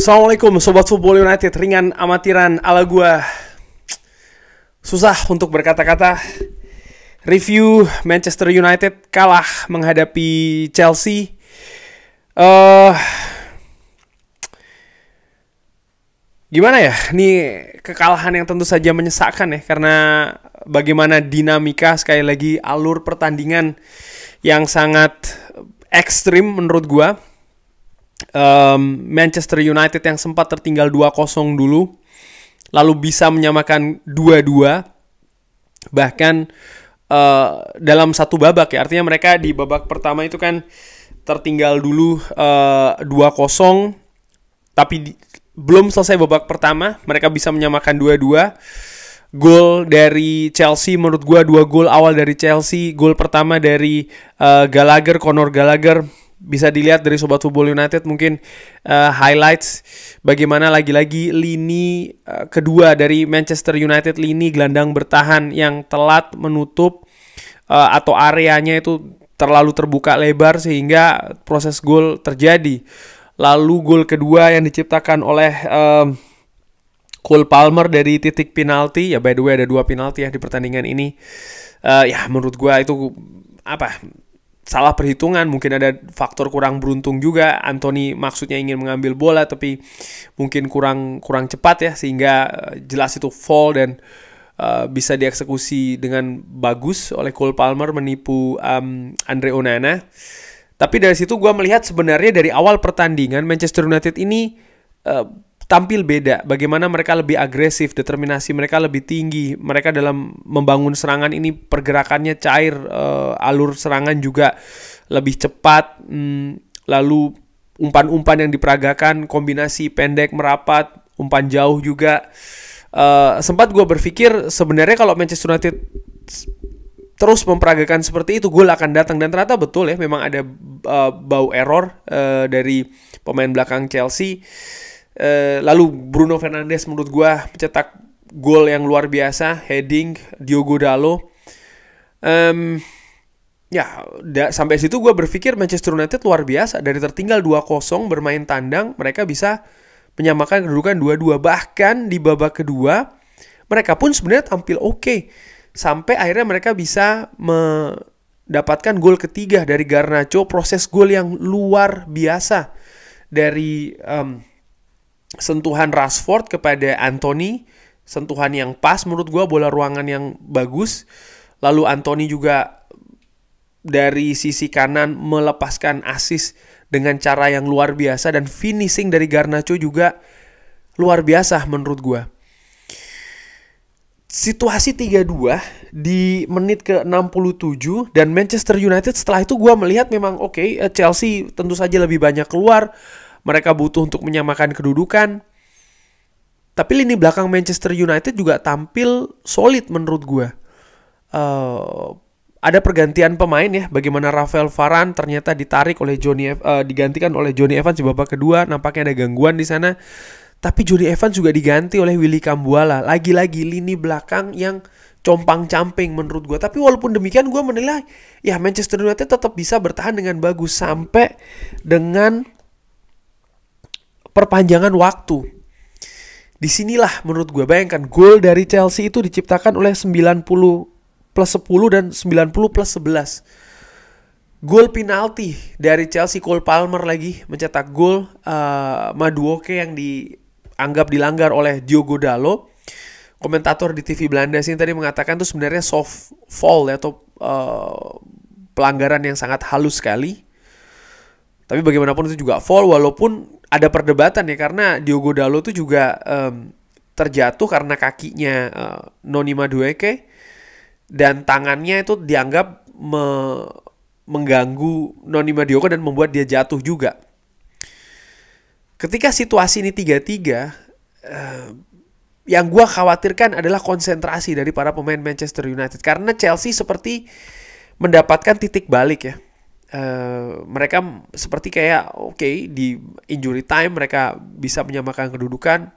Assalamualaikum Sobat Football United Ringan amatiran ala gue Susah untuk berkata-kata Review Manchester United kalah menghadapi Chelsea uh, Gimana ya, ini kekalahan yang tentu saja menyesakkan ya Karena bagaimana dinamika sekali lagi alur pertandingan yang sangat ekstrim menurut gue um, Manchester United yang sempat tertinggal 2-0 dulu lalu bisa menyamakan 2-2 bahkan uh, dalam satu babak ya artinya mereka di babak pertama itu kan tertinggal dulu uh, eh, 2-0 tapi di, belum selesai babak pertama mereka bisa menyamakan 2-2 gol dari Chelsea menurut gua dua gol awal dari Chelsea gol pertama dari uh, Gallagher Conor Gallagher bisa dilihat dari sobat Football United mungkin uh, highlights bagaimana lagi-lagi lini uh, kedua dari Manchester United lini gelandang bertahan yang telat menutup uh, atau areanya itu terlalu terbuka lebar sehingga proses gol terjadi. Lalu gol kedua yang diciptakan oleh um, Cole Palmer dari titik penalti ya by the way ada dua penalti ya di pertandingan ini. Uh, ya menurut gue itu apa salah perhitungan, mungkin ada faktor kurang beruntung juga. Anthony maksudnya ingin mengambil bola tapi mungkin kurang kurang cepat ya sehingga eh, jelas itu fall dan uh, bisa dieksekusi dengan bagus oleh Cole Palmer menipu um, Andre Onana. Tapi dari situ gue melihat sebenarnya dari awal pertandingan Manchester United ini uh, tampil beda. Bagaimana mereka lebih agresif, determinasi mereka lebih tinggi. Mereka dalam membangun serangan ini pergerakannya cair, uh, alur serangan juga lebih cepat. Hmm, lalu umpan-umpan yang diperagakan, kombinasi pendek merapat, umpan jauh juga. Uh, sempat gue berpikir sebenarnya kalau Manchester United terus memperagakan seperti itu gol akan datang dan ternyata betul ya memang ada uh, bau error uh, dari pemain belakang Chelsea Eh, lalu Bruno Fernandes menurut gue mencetak gol yang luar biasa, heading Diogo Dalo. Um, ya da, sampai situ gue berpikir Manchester United luar biasa dari tertinggal 2-0 bermain tandang mereka bisa menyamakan kedudukan 2-2 bahkan di babak kedua mereka pun sebenarnya tampil oke okay. sampai akhirnya mereka bisa mendapatkan gol ketiga dari Garnacho proses gol yang luar biasa dari um, sentuhan Rashford kepada Anthony, sentuhan yang pas menurut gue, bola ruangan yang bagus. Lalu Anthony juga dari sisi kanan melepaskan assist dengan cara yang luar biasa dan finishing dari Garnacho juga luar biasa menurut gue. Situasi 3-2 di menit ke-67 dan Manchester United setelah itu gue melihat memang oke okay, eh, Chelsea tentu saja lebih banyak keluar mereka butuh untuk menyamakan kedudukan. Tapi lini belakang Manchester United juga tampil solid menurut gue. Uh, ada pergantian pemain ya, bagaimana Rafael Varane ternyata ditarik oleh Johnny uh, digantikan oleh Johnny Evans di babak kedua, nampaknya ada gangguan di sana. Tapi Johnny Evans juga diganti oleh Willy Kambuala. Lagi-lagi lini belakang yang compang-camping menurut gue. Tapi walaupun demikian gue menilai ya Manchester United tetap bisa bertahan dengan bagus sampai dengan perpanjangan waktu. Disinilah menurut gue bayangkan gol dari Chelsea itu diciptakan oleh 90 plus 10 dan 90 plus 11. Gol penalti dari Chelsea Cole Palmer lagi mencetak gol uh, Maduoke yang dianggap dilanggar oleh Diogo Dalo. Komentator di TV Belanda sih tadi mengatakan itu sebenarnya soft foul ya, atau uh, pelanggaran yang sangat halus sekali tapi bagaimanapun itu juga fall walaupun ada perdebatan ya karena Diogo Dalo tuh juga um, terjatuh karena kakinya uh, Noni Madueke dan tangannya itu dianggap me mengganggu Noni Madueke dan membuat dia jatuh juga. Ketika situasi ini tiga tiga, Uh, eh, yang gue khawatirkan adalah konsentrasi dari para pemain Manchester United karena Chelsea seperti mendapatkan titik balik ya Uh, mereka seperti kayak oke okay, di injury time mereka bisa menyamakan kedudukan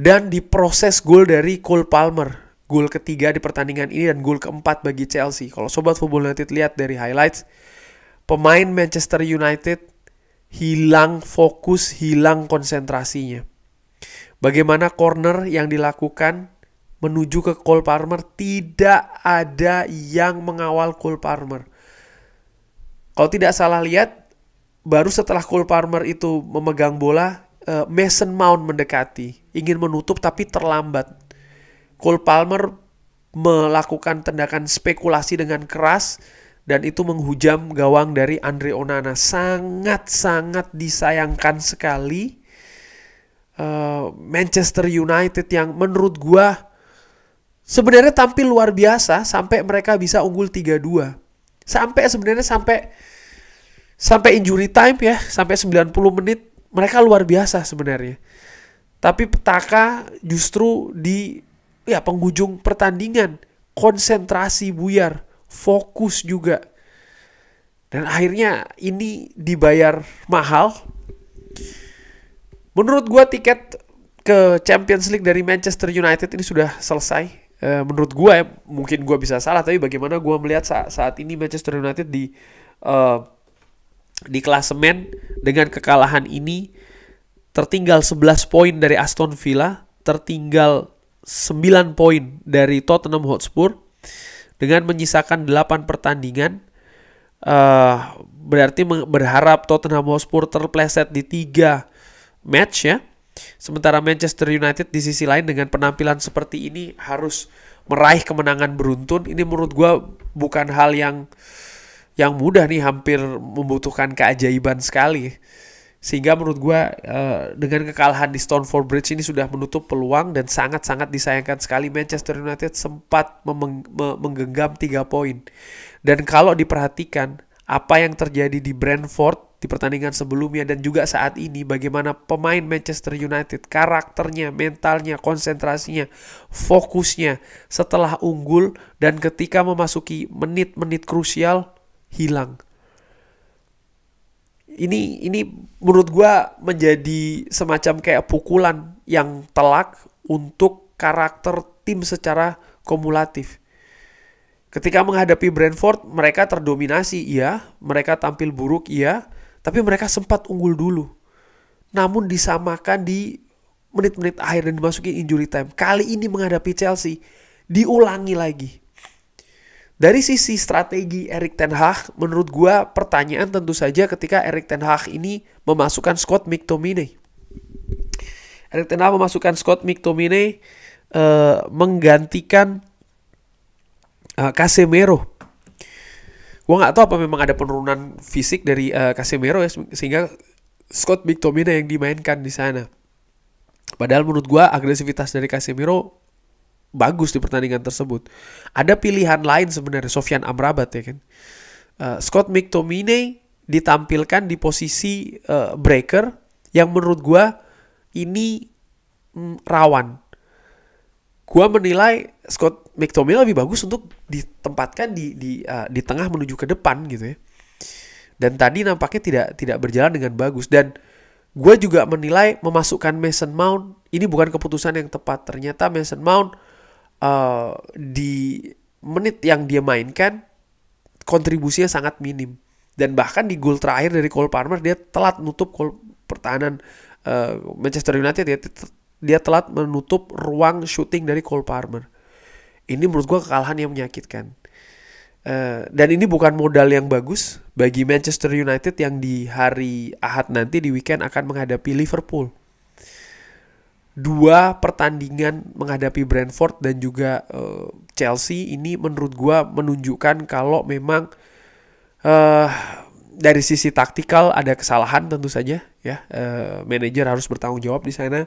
dan di proses gol dari Cole Palmer gol ketiga di pertandingan ini dan gol keempat bagi Chelsea kalau sobat Football United lihat dari highlights pemain Manchester United hilang fokus hilang konsentrasinya bagaimana corner yang dilakukan menuju ke Cole Palmer tidak ada yang mengawal Cole Palmer kalau tidak salah lihat, baru setelah Cole Palmer itu memegang bola, uh, Mason Mount mendekati, ingin menutup tapi terlambat. Cole Palmer melakukan tendakan spekulasi dengan keras dan itu menghujam gawang dari Andre Onana. Sangat-sangat disayangkan sekali. Uh, Manchester United yang menurut gua sebenarnya tampil luar biasa sampai mereka bisa unggul 3-2. Sampai sebenarnya sampai sampai injury time ya, sampai 90 menit mereka luar biasa sebenarnya. Tapi petaka justru di ya penghujung pertandingan konsentrasi buyar, fokus juga. Dan akhirnya ini dibayar mahal. Menurut gua tiket ke Champions League dari Manchester United ini sudah selesai Eh, menurut gue ya mungkin gue bisa salah tapi bagaimana gue melihat saat, saat ini Manchester United di uh, di klasemen dengan kekalahan ini tertinggal 11 poin dari Aston Villa, tertinggal 9 poin dari Tottenham Hotspur dengan menyisakan 8 pertandingan uh, berarti berharap Tottenham Hotspur terpleset di tiga match ya Sementara Manchester United di sisi lain dengan penampilan seperti ini harus meraih kemenangan beruntun ini menurut gue bukan hal yang yang mudah nih hampir membutuhkan keajaiban sekali sehingga menurut gue uh, dengan kekalahan di Stoneford Bridge ini sudah menutup peluang dan sangat-sangat disayangkan sekali Manchester United sempat menggenggam 3 poin dan kalau diperhatikan apa yang terjadi di Brentford di pertandingan sebelumnya dan juga saat ini bagaimana pemain Manchester United karakternya, mentalnya, konsentrasinya, fokusnya setelah unggul dan ketika memasuki menit-menit krusial hilang. Ini ini menurut gua menjadi semacam kayak pukulan yang telak untuk karakter tim secara kumulatif Ketika menghadapi Brentford, mereka terdominasi, iya. Mereka tampil buruk, iya. Tapi mereka sempat unggul dulu. Namun disamakan di menit-menit akhir dan dimasuki injury time. Kali ini menghadapi Chelsea, diulangi lagi. Dari sisi strategi Erik Ten Hag, menurut gue pertanyaan tentu saja ketika Erik Ten Hag ini memasukkan Scott McTominay. Erik Ten Hag memasukkan Scott McTominay uh, menggantikan uh, Casemiro. Gue nggak tahu apa memang ada penurunan fisik dari uh, Casemiro ya sehingga Scott McTominay yang dimainkan di sana. Padahal menurut gue agresivitas dari Casemiro bagus di pertandingan tersebut. Ada pilihan lain sebenarnya Sofian Amrabat ya kan. Uh, Scott McTominay ditampilkan di posisi uh, breaker yang menurut gue ini mm, rawan gue menilai Scott McTominay lebih bagus untuk ditempatkan di di uh, di tengah menuju ke depan gitu ya. Dan tadi nampaknya tidak tidak berjalan dengan bagus dan gue juga menilai memasukkan Mason Mount ini bukan keputusan yang tepat. Ternyata Mason Mount uh, di menit yang dia mainkan kontribusinya sangat minim dan bahkan di gol terakhir dari Cole Palmer dia telat nutup gol pertahanan uh, Manchester United ya dia telat menutup ruang syuting dari Cole Palmer. Ini menurut gue kekalahan yang menyakitkan. Uh, dan ini bukan modal yang bagus bagi Manchester United yang di hari Ahad nanti di weekend akan menghadapi Liverpool. Dua pertandingan menghadapi Brentford dan juga uh, Chelsea ini menurut gue menunjukkan kalau memang uh, dari sisi taktikal ada kesalahan tentu saja ya uh, manajer harus bertanggung jawab di sana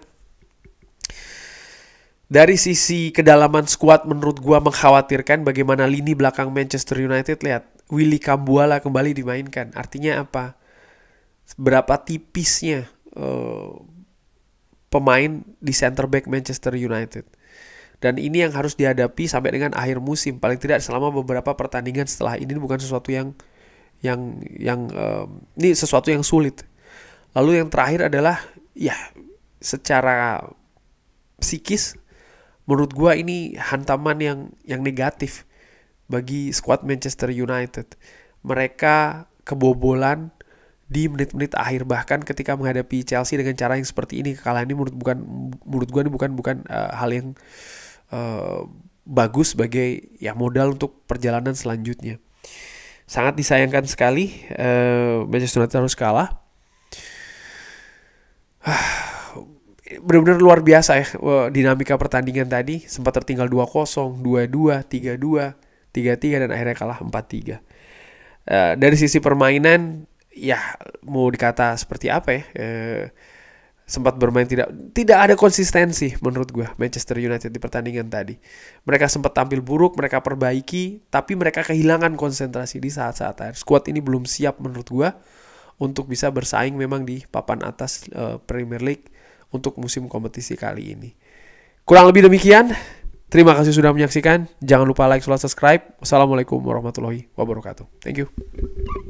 dari sisi kedalaman skuad menurut gua mengkhawatirkan bagaimana lini belakang Manchester United lihat Willy Kambuala kembali dimainkan. Artinya apa? Berapa tipisnya uh, pemain di center back Manchester United. Dan ini yang harus dihadapi sampai dengan akhir musim paling tidak selama beberapa pertandingan setelah ini bukan sesuatu yang yang yang uh, ini sesuatu yang sulit. Lalu yang terakhir adalah ya secara psikis menurut gue ini hantaman yang yang negatif bagi skuad Manchester United. Mereka kebobolan di menit-menit akhir bahkan ketika menghadapi Chelsea dengan cara yang seperti ini kekalahan ini menurut bukan menurut gue ini bukan bukan uh, hal yang uh, bagus sebagai ya modal untuk perjalanan selanjutnya. Sangat disayangkan sekali uh, Manchester United harus kalah. Ah, benar-benar luar biasa ya dinamika pertandingan tadi sempat tertinggal 2-0, 2-2, 3-2, 3-3 dan akhirnya kalah 4-3. Uh, eh, dari sisi permainan ya mau dikata seperti apa ya? Uh, sempat bermain tidak tidak ada konsistensi menurut gue Manchester United di pertandingan tadi. Mereka sempat tampil buruk, mereka perbaiki, tapi mereka kehilangan konsentrasi di saat-saat akhir. Skuad ini belum siap menurut gue untuk bisa bersaing memang di papan atas uh, Premier League untuk musim kompetisi kali ini. Kurang lebih demikian. Terima kasih sudah menyaksikan. Jangan lupa like, subscribe. Wassalamualaikum warahmatullahi wabarakatuh. Thank you.